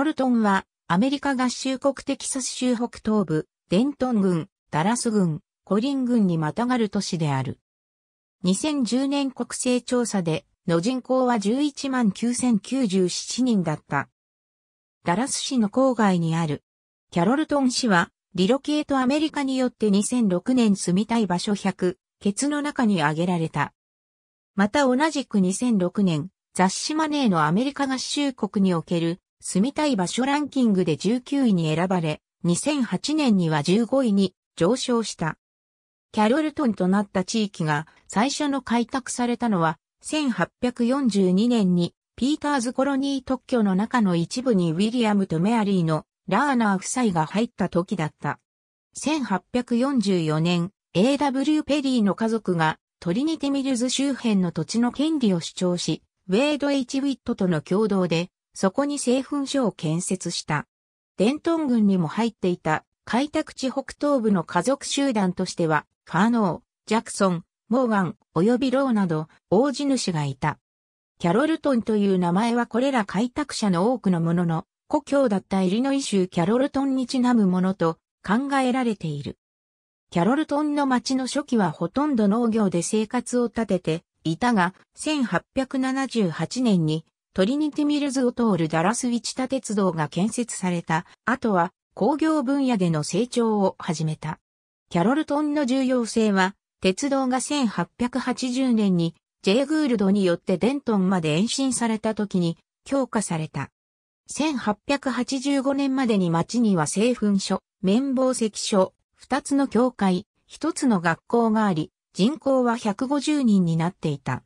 ロルトンは、アメリカ合衆国テキサス州北東部、デントン郡、ダラス郡、コリン郡にまたがる都市である。2010年国勢調査で、の人口は11万9097人だった。ダラス市の郊外にある。キャロルトン市は、リロケートアメリカによって2006年住みたい場所100、ケツの中に挙げられた。また同じく2006年、雑誌マネーのアメリカ合衆国における住みたい場所ランキングで19位に選ばれ、2008年には15位に上昇した。キャロルトンとなった地域が最初の開拓されたのは1842年にピーターズコロニー特許の中の一部にウィリアムとメアリーのラーナー夫妻が入った時だった。1844年、A.W. ペリーの家族がトリニティミルズ周辺の土地の権利を主張し、ウェイド・エイチ・ウィットとの共同でそこに製粉所を建設した。伝統軍にも入っていた開拓地北東部の家族集団としては、ファーノー、ジャクソン、モーガン、及びローなど、大地主がいた。キャロルトンという名前はこれら開拓者の多くのものの、故郷だったイリノイ州キャロルトンにちなむものと考えられている。キャロルトンの町の初期はほとんど農業で生活を立てていたが、1878年にトリニティミルズを通るダラスウィチタ鉄道が建設された後は工業分野での成長を始めた。キャロルトンの重要性は、鉄道が1880年に J. グールドによってデントンまで延伸された時に強化された。1885年までに町には製粉所、綿棒石所、二つの教会、一つの学校があり、人口は150人になっていた。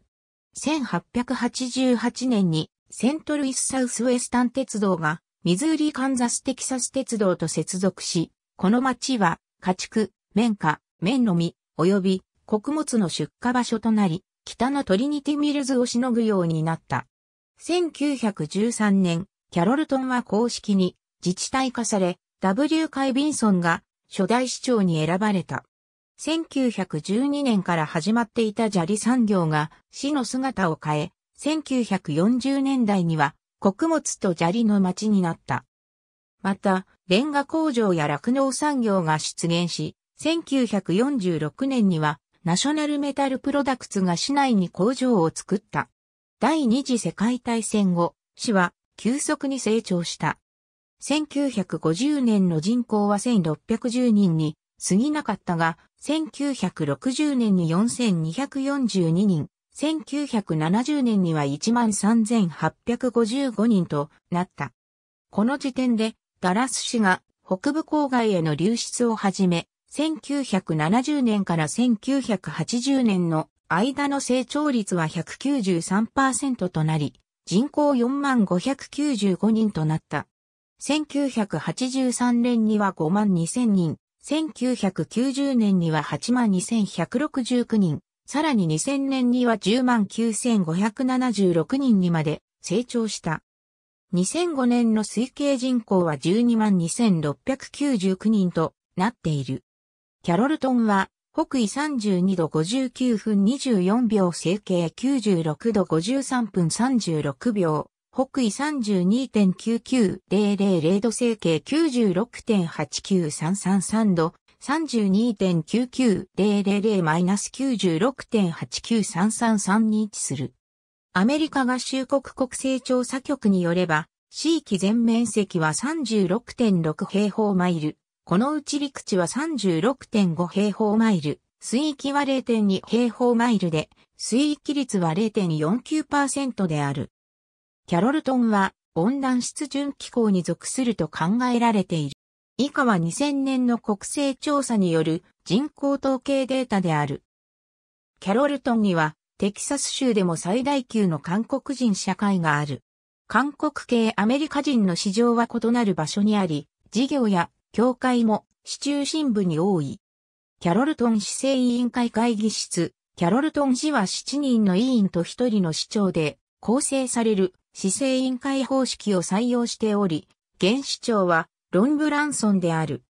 1888年にセントルイスサウスウェスタン鉄道が、ミズーリカンザステキサス鉄道と接続し、この町は、家畜、綿花、綿の実、及び穀物の出荷場所となり、北のトリニティミルズをしのぐようになった。1913年、キャロルトンは公式に自治体化され、W. カイビンソンが初代市長に選ばれた。1912年から始まっていた砂利産業が市の姿を変え、1940年代には穀物と砂利の町になった。また、レンガ工場や酪農産業が出現し、1946年にはナショナルメタルプロダクツが市内に工場を作った。第二次世界大戦後、市は急速に成長した。1950年の人口は1610人に過ぎなかったが、1960年に4242人、1970年には13,855人となった。この時点で、ダラス市が北部郊外への流出をはじめ、1970年から1980年の間の成長率は193%となり、人口45,95人となった。1983年には52,000人、1990年には82,169人、さらに2000年には109,576人にまで成長した。2005年の推計人口は122,699人となっている。キャロルトンは北緯32度59分24秒整形96度53分36秒。北緯32.99000度整形96.89333度、32.99000-96.89333に位置する。アメリカ合衆国国勢調査局によれば、地域全面積は36.6平方マイル。このうち陸地は36.5平方マイル、水域は0.2平方マイルで、水域率は0.49%である。キャロルトンは温暖湿潤気候に属すると考えられている。以下は2000年の国勢調査による人口統計データである。キャロルトンにはテキサス州でも最大級の韓国人社会がある。韓国系アメリカ人の市場は異なる場所にあり、事業や協会も市中心部に多い。キャロルトン市政委員会会議室、キャロルトン市は7人の委員と1人の市長で構成される市政委員会方式を採用しており、現市長はロン・ブランソンである。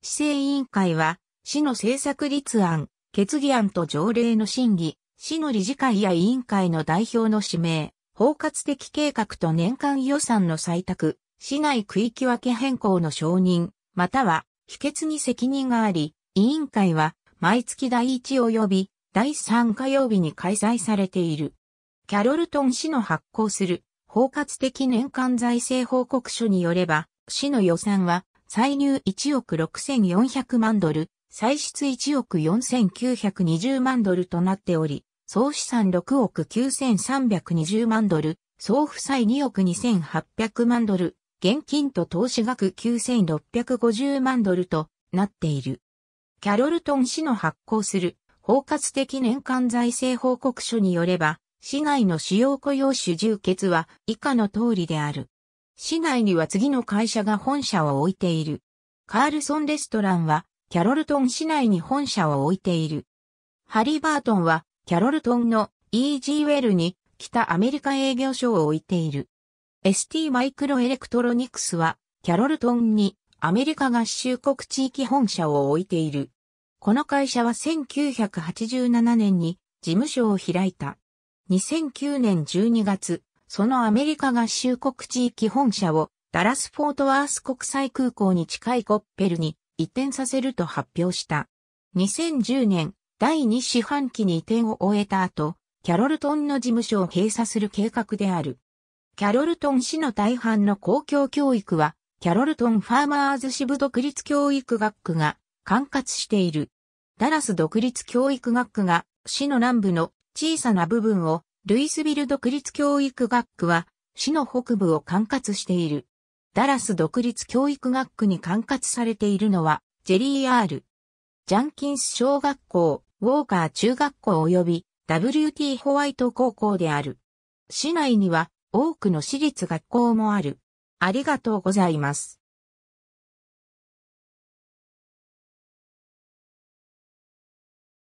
市政委員会は、市の政策立案、決議案と条例の審議、市の理事会や委員会の代表の指名、包括的計画と年間予算の採択、市内区域分け変更の承認、または、否決に責任があり、委員会は、毎月第1及び第3火曜日に開催されている。キャロルトン市の発行する包括的年間財政報告書によれば、市の予算は、歳入1億6400万ドル、歳出1億4920万ドルとなっており、総資産6億9320万ドル、総負債2億2800万ドル、現金と投資額9650万ドルとなっている。キャロルトン市の発行する包括的年間財政報告書によれば、市内の主要雇用主従欠は以下の通りである。市内には次の会社が本社を置いている。カールソンレストランは、キャロルトン市内に本社を置いている。ハリバートンは、キャロルトンの EG ウェルに北アメリカ営業所を置いている。ST マイクロエレクトロニクスは、キャロルトンにアメリカ合衆国地域本社を置いている。この会社は1987年に事務所を開いた。2009年12月、そのアメリカ合衆国地域本社をダラス・フォートワース国際空港に近いコッペルに移転させると発表した。2010年第2四半期に移転を終えた後、キャロルトンの事務所を閉鎖する計画である。キャロルトン市の大半の公共教育は、キャロルトンファーマーズ支部独立教育学区が管轄している。ダラス独立教育学区が市の南部の小さな部分をルイスビル独立教育学区は、市の北部を管轄している。ダラス独立教育学区に管轄されているのは、ジェリー・アール。ジャンキンス小学校、ウォーカー中学校及び WT ホワイト高校である。市内には多くの私立学校もある。ありがとうございます。